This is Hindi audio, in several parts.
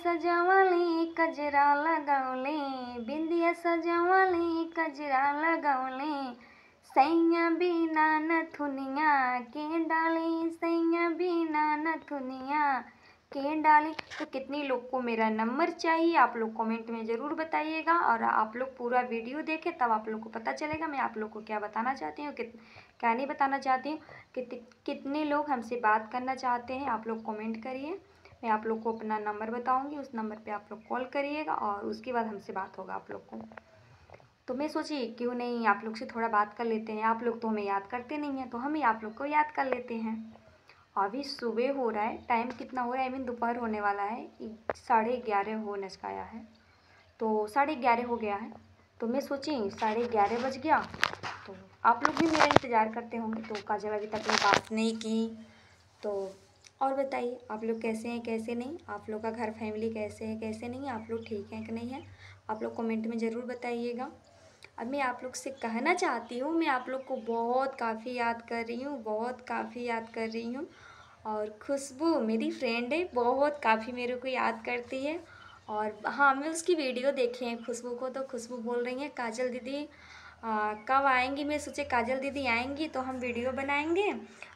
सजावले कजरा लगावले बिंदिया सजावले कजरा लगावले सैया बिना नथुनिया के डाली सैया बिना नथुनिया के डाली तो कितने लोग को मेरा नंबर चाहिए आप लोग कमेंट में ज़रूर बताइएगा और आप लोग पूरा वीडियो देखें तब आप लोग को पता चलेगा मैं आप लोग को क्या बताना चाहती हूँ कित क्या नहीं बताना चाहती हूँ कित, कितने लोग हमसे बात करना चाहते हैं आप लोग कमेंट करिए मैं आप लोग को अपना नंबर बताऊंगी उस नंबर पे आप लोग कॉल करिएगा और उसके बाद हमसे बात होगा आप लोग को तो मैं सोची क्यों नहीं आप लोग से थोड़ा बात कर लेते हैं आप लोग तो हमें याद करते नहीं हैं तो हम ही आप लोग को याद कर लेते हैं अभी सुबह हो रहा है टाइम कितना हो रहा है आई मीन दोपहर होने वाला है साढ़े ग्यारह हो नचकाया है तो साढ़े ग्यारह हो गया है तो मैं सोची साढ़े ग्यारह बज गया तो आप लोग भी मेरा इंतज़ार करते होंगे तो काजल अभी तक मैं बात नहीं की तो और बताइए आप लोग कैसे हैं कैसे नहीं आप लोग का घर फैमिली कैसे है कैसे नहीं आप लोग ठीक हैं कि नहीं है आप लोग कमेंट में ज़रूर बताइएगा अब मैं आप लोग से कहना चाहती हूँ मैं आप लोग को बहुत काफ़ी याद कर रही हूँ बहुत काफ़ी याद कर रही हूँ और खुशबू मेरी फ्रेंड है बहुत काफ़ी मेरे को याद करती है और हाँ मैं उसकी वीडियो देखी है खुशबू को तो खुशबू बोल रही हैं काजल दीदी कब आएंगी मैं सोचे काजल दीदी आएंगी तो हम वीडियो बनाएंगे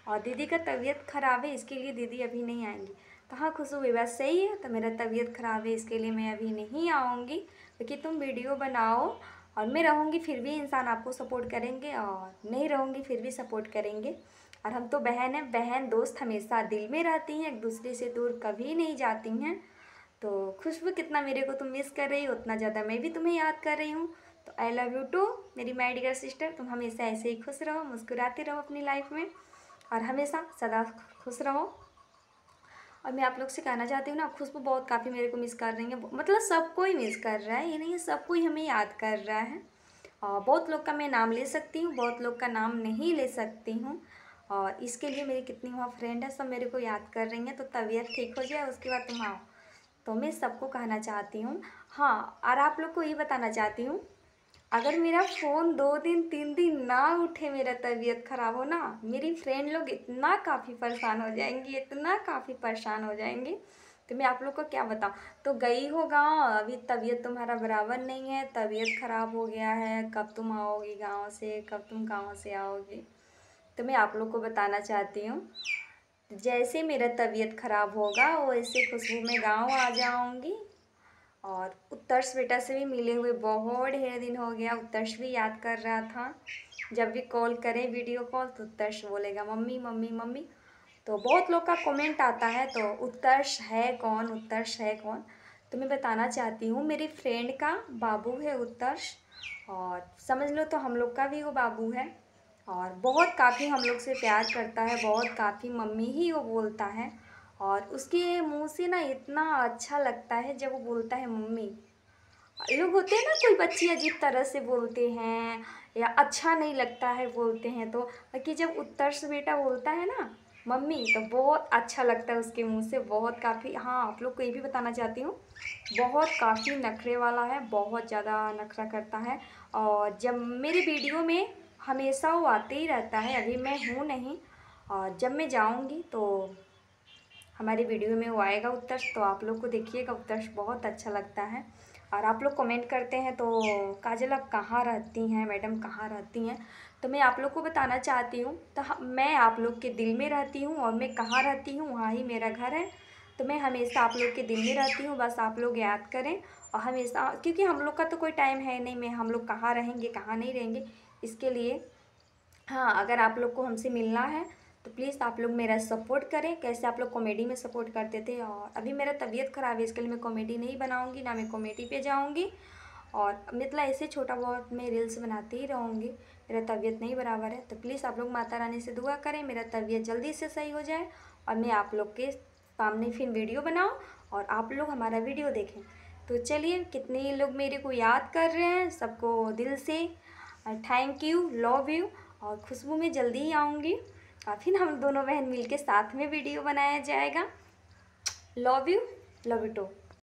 और दीदी का तबीयत ख़राब है इसके लिए दीदी अभी नहीं आएंगी तो हाँ खुशबू ये बात सही है तो मेरा तबीयत ख़राब है इसके लिए मैं अभी नहीं आऊँगी क्योंकि तुम वीडियो बनाओ और मैं रहूँगी फिर भी इंसान आपको सपोर्ट करेंगे और नहीं रहूँगी फिर भी सपोर्ट करेंगे और हम तो बहन हैं बहन दोस्त हमेशा दिल में रहती हैं एक दूसरे से दूर कभी नहीं जाती हैं तो खुशबू कितना मेरे को तुम मिस कर रही हो उतना ज़्यादा मैं भी तुम्हें याद कर रही हूँ तो आई लव यू टू मेरी मेडिकल डियर सिस्टर तुम हमेशा ऐसे ही खुश रहो मुस्कुराते रहो अपनी लाइफ में और हमेशा सदा खुश रहो और मैं आप लोग से कहना चाहती हूँ ना खुशबू बहुत काफ़ी मेरे को मिस कर रही है मतलब सबको ही मिस कर रहा है ये नहीं सबको ही हमें याद कर रहा है और बहुत लोग का मैं नाम ले सकती हूँ बहुत लोग का नाम नहीं ले सकती हूँ और इसके लिए मेरी कितनी वहाँ फ्रेंड है सब मेरे को याद कर रही हैं तो तबीयत ठीक हो जाए उसके बाद तुम आओ तो मैं सबको कहना चाहती हूँ हाँ और आप लोग को ये बताना चाहती हूँ अगर मेरा फ़ोन दो दिन तीन दिन ना उठे मेरा तबीयत ख़राब हो ना मेरी फ्रेंड लोग इतना काफ़ी परेशान हो जाएंगी इतना काफ़ी परेशान हो जाएंगे तो मैं आप लोग को क्या बताऊँ तो गई हो गाँव अभी तबीयत तुम्हारा बराबर नहीं है तबीयत ख़राब हो गया है कब तुम आओगी गाँव से कब तुम गाँव से आओगी तो मैं आप लोग को बताना चाहती हूँ जैसे मेरा तबीयत ख़राब होगा वैसे खुशबू में गाँव आ जाऊँगी और उत्तर्ष बेटा से भी मिले हुए बहुत ढेर दिन हो गया उत्तर्ष भी याद कर रहा था जब भी कॉल करें वीडियो कॉल तो उत्तर्ष बोलेगा मम्मी मम्मी मम्मी तो बहुत लोग का कमेंट आता है तो उत्तर्ष है कौन उत्तर्ष है कौन तो मैं बताना चाहती हूँ मेरी फ्रेंड का बाबू है उत्तर्ष और समझ लो तो हम लोग का भी वो बाबू है और बहुत काफ़ी हम लोग से प्यार करता है बहुत काफ़ी मम्मी ही वो बोलता है और उसके मुंह से ना इतना अच्छा लगता है जब वो बोलता है मम्मी लोग होते हैं ना कोई बच्चे अजीब तरह से बोलते हैं या अच्छा नहीं लगता है बोलते हैं तो कि जब उत्तर से बेटा बोलता है ना मम्मी तो बहुत अच्छा लगता है उसके मुंह से बहुत काफ़ी हाँ आप लोग को ये भी बताना चाहती हूँ बहुत काफ़ी नखरे वाला है बहुत ज़्यादा नखरा करता है और जब मेरे वीडियो में हमेशा वो आते ही रहता है अभी मैं हूँ नहीं और जब मैं जाऊँगी तो हमारे वीडियो में वो आएगा उत्कर्ष तो आप लोग को देखिएगा उत्कर्ष बहुत अच्छा लगता है और आप लोग कमेंट करते हैं तो काजल आप कहाँ रहती हैं मैडम कहाँ रहती हैं तो मैं आप लोग को बताना चाहती हूँ तो मैं आप लोग के दिल में रहती हूँ और मैं कहाँ रहती हूँ वहाँ ही मेरा घर है तो मैं हमेशा आप लोग के दिल में रहती हूँ बस आप लोग याद करें और हमेशा क्योंकि हम लोग का तो कोई टाइम है नहीं मैं हम लोग कहाँ रहेंगे कहाँ नहीं रहेंगे इसके लिए हाँ अगर आप लोग को हमसे मिलना है तो प्लीज़ आप लोग मेरा सपोर्ट करें कैसे आप लोग कॉमेडी में सपोर्ट करते थे और अभी मेरा तबीयत ख़राब है इसके लिए मैं कॉमेडी नहीं बनाऊँगी ना मैं कॉमेडी पर जाऊँगी और मतलब ऐसे छोटा बहुत मैं रील्स बनाती ही रहूँगी मेरा तबीयत नहीं बराबर है तो प्लीज़ आप लोग माता रानी से दुआ करें मेरा तबीयत जल्दी से सही हो जाए और मैं आप लोग के सामने फिर वीडियो बनाऊँ और आप लोग हमारा वीडियो देखें तो चलिए कितने लोग मेरे को याद कर रहे हैं सबको दिल से थैंक यू लव यू और खुशबू में जल्दी ही आऊँगी और फिर हम दोनों बहन मिलके साथ में वीडियो बनाया जाएगा love you love you to